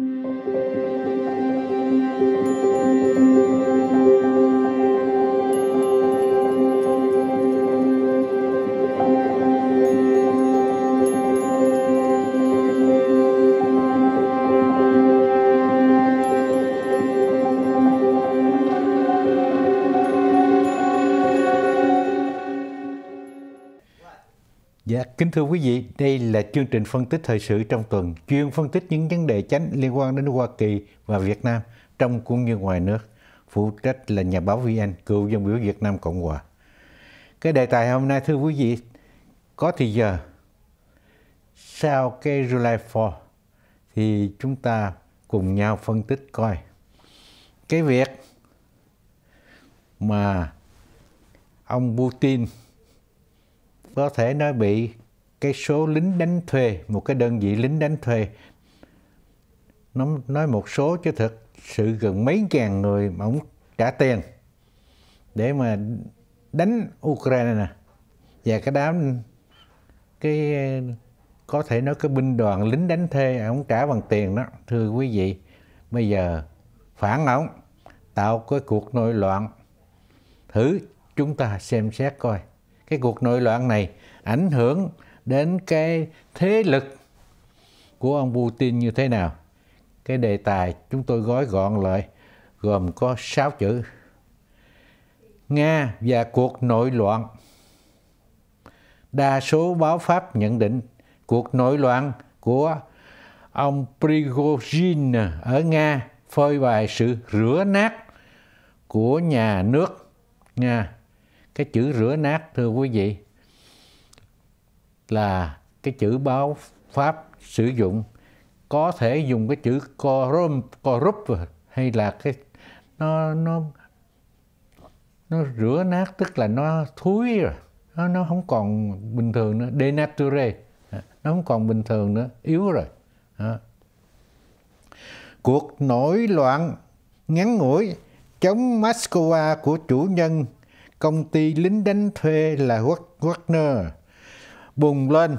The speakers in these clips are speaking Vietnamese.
Música Dạ, kính thưa quý vị, đây là chương trình phân tích thời sự trong tuần, chuyên phân tích những vấn đề chánh liên quan đến Hoa Kỳ và Việt Nam, trong cũng như ngoài nước. Phụ trách là nhà báo VN, cựu dân biểu Việt Nam Cộng Hòa. Cái đề tài hôm nay, thưa quý vị, có thì giờ, sau cái July 4, thì chúng ta cùng nhau phân tích coi cái việc mà ông Putin có thể nó bị cái số lính đánh thuê một cái đơn vị lính đánh thuê nó nói một số chứ thực sự gần mấy ngàn người mà ông trả tiền để mà đánh Ukraine nè và cái đám cái có thể nói cái binh đoàn lính đánh thuê ông trả bằng tiền đó thưa quý vị bây giờ phản ổng tạo cái cuộc nội loạn thử chúng ta xem xét coi cái cuộc nội loạn này ảnh hưởng đến cái thế lực của ông Putin như thế nào. Cái đề tài chúng tôi gói gọn lại gồm có 6 chữ. Nga và cuộc nội loạn. Đa số báo Pháp nhận định cuộc nội loạn của ông Prigozhin ở Nga phơi bày sự rửa nát của nhà nước Nga cái chữ rửa nát thưa quý vị là cái chữ báo pháp sử dụng có thể dùng cái chữ corum corup hay là cái nó nó nó rửa nát tức là nó thúi rồi nó, nó không còn bình thường nữa denature nó không còn bình thường nữa yếu rồi đó. cuộc nổi loạn ngắn ngủi chống Moscow của chủ nhân công ty lính đánh thuê là Wagner bùng lên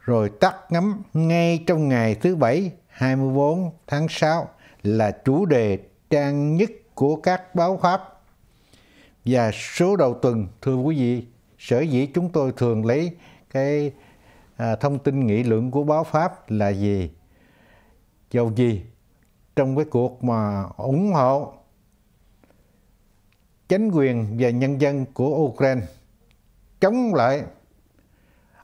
rồi tắt ngắm ngay trong ngày thứ Bảy 24 tháng 6 là chủ đề trang nhất của các báo Pháp. Và số đầu tuần, thưa quý vị, sở dĩ chúng tôi thường lấy cái à, thông tin nghị luận của báo Pháp là gì? Dầu gì? Trong cái cuộc mà ủng hộ chính quyền và nhân dân của Ukraine chống lại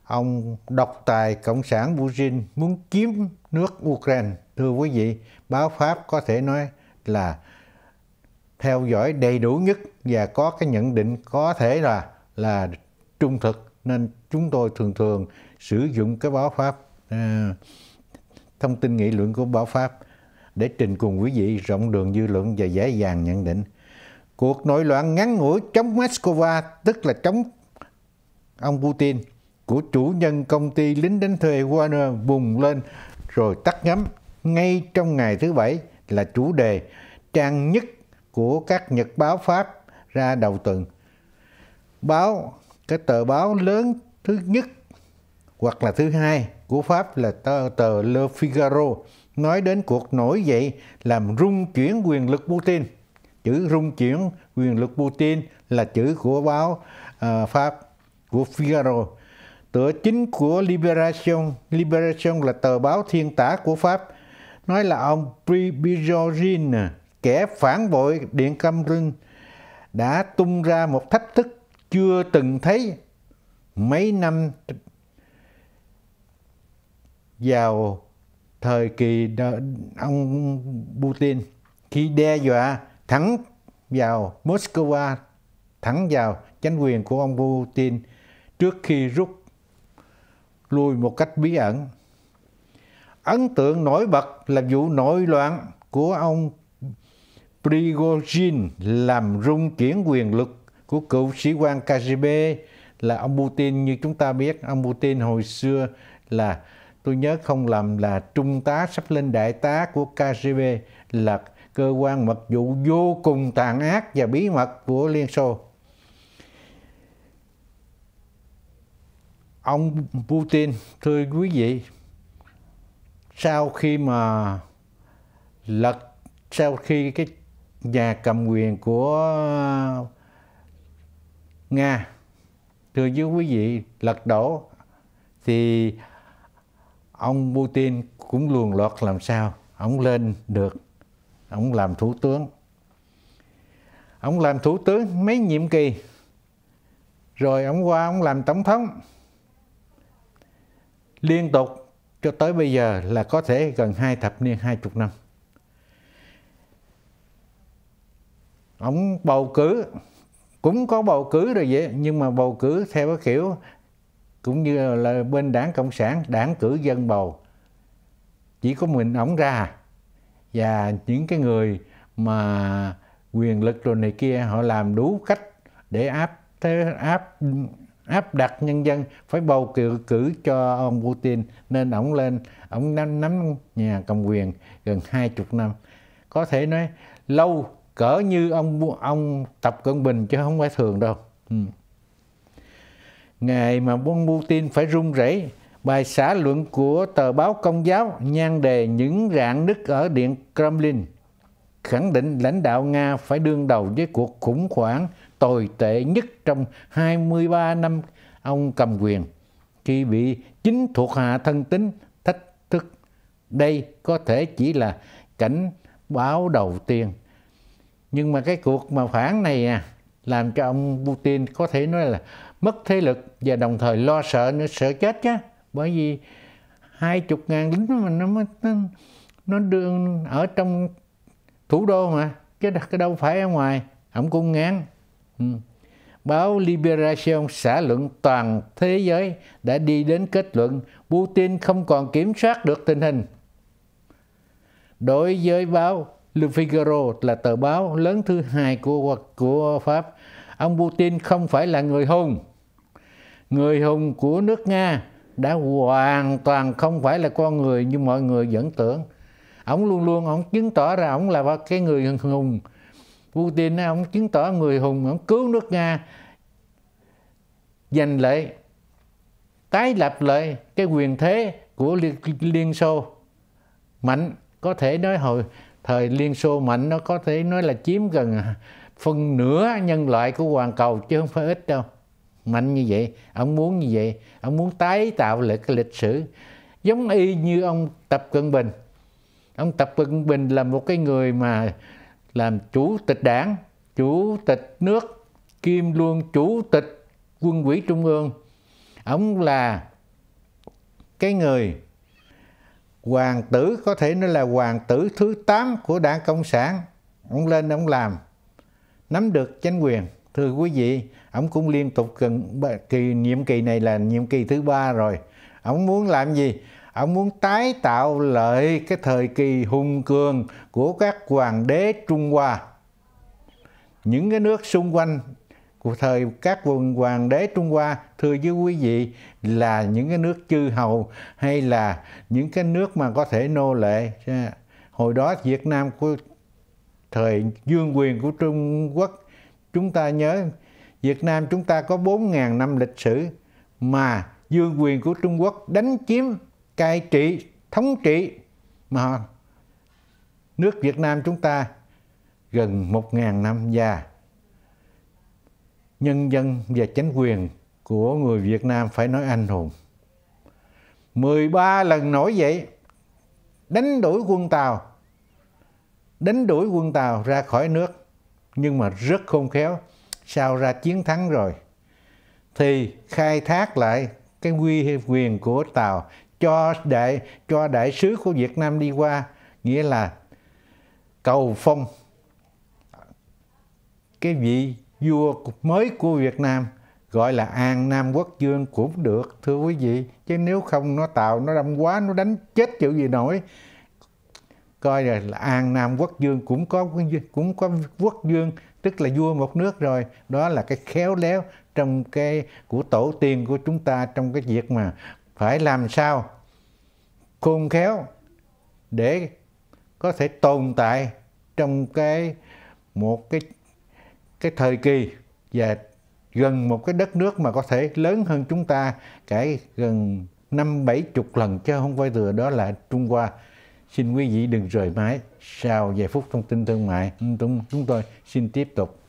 ông độc tài cộng sản Putin muốn chiếm nước Ukraine. Thưa quý vị, báo Pháp có thể nói là theo dõi đầy đủ nhất và có cái nhận định có thể là là trung thực nên chúng tôi thường thường sử dụng cái báo Pháp à, thông tin nghị luận của báo Pháp để trình cùng quý vị rộng đường dư luận và dễ dàng nhận định cuộc nội loạn ngắn ngủi chống Moscow, tức là chống ông Putin, của chủ nhân công ty lính đánh thuê Warner bùng lên rồi tắt ngấm ngay trong ngày thứ Bảy là chủ đề trang nhất của các nhật báo Pháp ra đầu tuần. Báo, cái tờ báo lớn thứ nhất hoặc là thứ hai của Pháp là tờ, tờ Le Figaro nói đến cuộc nổi dậy làm rung chuyển quyền lực Putin chữ rung chuyển quyền lực Putin là chữ của báo uh, Pháp của Figaro. Tựa chính của Liberation, Liberation là tờ báo thiên tả của Pháp, nói là ông Prigozhin, kẻ phản bội Điện Kremlin, đã tung ra một thách thức chưa từng thấy mấy năm vào thời kỳ ông Putin khi đe dọa thắng vào Moscow, thắng vào chính quyền của ông Putin trước khi rút lui một cách bí ẩn. Ấn tượng nổi bật là vụ nổi loạn của ông Prigozhin làm rung chuyển quyền lực của cựu sĩ quan KGB là ông Putin như chúng ta biết ông Putin hồi xưa là tôi nhớ không lầm là trung tá sắp lên đại tá của KGB là cơ quan mật vụ vô cùng tàn ác và bí mật của Liên Xô. Ông Putin, thưa quý vị, sau khi mà lật sau khi cái nhà cầm quyền của Nga thưa với quý vị lật đổ thì ông Putin cũng luồn lọt làm sao ông lên được ông làm thủ tướng ông làm thủ tướng mấy nhiệm kỳ rồi ông qua ông làm tổng thống liên tục cho tới bây giờ là có thể gần hai thập niên hai chục năm ông bầu cử cũng có bầu cử rồi vậy nhưng mà bầu cử theo cái kiểu cũng như là bên đảng cộng sản đảng cử dân bầu chỉ có mình ổng ra à? và những cái người mà quyền lực rồi này kia họ làm đủ cách để áp thế áp áp đặt nhân dân phải bầu cử cử cho ông Putin nên ông lên ông nắm nắm nhà cầm quyền gần hai chục năm có thể nói lâu cỡ như ông ông Tập Cận Bình chứ không phải thường đâu ừ. ngày mà ông Putin phải run rẩy Bài xã luận của tờ báo Công giáo nhan đề những rạn nứt ở Điện Kremlin khẳng định lãnh đạo Nga phải đương đầu với cuộc khủng hoảng tồi tệ nhất trong 23 năm ông cầm quyền khi bị chính thuộc hạ thân tín thách thức. Đây có thể chỉ là cảnh báo đầu tiên. Nhưng mà cái cuộc mà phản này à, làm cho ông Putin có thể nói là mất thế lực và đồng thời lo sợ nữa sợ chết chứ bởi vì hai chục ngàn lính mà nó nó nó đương ở trong thủ đô mà chứ đâu phải ở ngoài ông cũng ngán ừ. báo Liberation xã luận toàn thế giới đã đi đến kết luận Putin không còn kiểm soát được tình hình đối với báo Le Figaro là tờ báo lớn thứ hai của của Pháp ông Putin không phải là người hùng người hùng của nước Nga đã hoàn toàn không phải là con người như mọi người vẫn tưởng ông luôn luôn ông chứng tỏ ra ông là cái người hùng Putin ông chứng tỏ người hùng ông cứu nước Nga giành lại tái lập lại cái quyền thế của Liên, Liên Xô mạnh có thể nói hồi thời Liên Xô mạnh nó có thể nói là chiếm gần phân nửa nhân loại của hoàn cầu chứ không phải ít đâu mạnh như vậy ông muốn như vậy ông muốn tái tạo lại cái lịch sử giống y như ông tập cận bình ông tập cận bình là một cái người mà làm chủ tịch đảng chủ tịch nước kim luôn chủ tịch quân ủy trung ương ông là cái người hoàng tử có thể nói là hoàng tử thứ 8 của đảng cộng sản ông lên ông làm nắm được chính quyền thưa quý vị ông cũng liên tục gần kỳ nhiệm kỳ này là nhiệm kỳ thứ ba rồi ông muốn làm gì ông muốn tái tạo lại cái thời kỳ hùng cường của các hoàng đế trung hoa những cái nước xung quanh của thời các quần hoàng đế Trung Hoa thưa với quý vị là những cái nước chư hầu hay là những cái nước mà có thể nô lệ hồi đó Việt Nam của thời dương quyền của Trung Quốc chúng ta nhớ Việt Nam chúng ta có 4.000 năm lịch sử mà dương quyền của Trung Quốc đánh chiếm, cai trị, thống trị mà nước Việt Nam chúng ta gần 1.000 năm già. Nhân dân và chính quyền của người Việt Nam phải nói anh hùng. 13 lần nổi dậy đánh đuổi quân Tàu đánh đuổi quân Tàu ra khỏi nước nhưng mà rất khôn khéo sau ra chiến thắng rồi thì khai thác lại cái quy quyền của tàu cho đại cho đại sứ của Việt Nam đi qua nghĩa là cầu phong cái vị vua mới của Việt Nam gọi là An Nam Quốc Dương cũng được thưa quý vị chứ nếu không nó tạo nó đâm quá nó đánh chết chữ gì nổi coi là An Nam Quốc Dương cũng có cũng có Quốc Dương tức là vua một nước rồi đó là cái khéo léo trong cái của tổ tiên của chúng ta trong cái việc mà phải làm sao khôn khéo để có thể tồn tại trong cái một cái cái thời kỳ và gần một cái đất nước mà có thể lớn hơn chúng ta cái gần năm bảy chục lần chứ không phải thừa đó là Trung Hoa Xin quý vị đừng rời máy. Sau vài phút thông tin thương mại, chúng tôi xin tiếp tục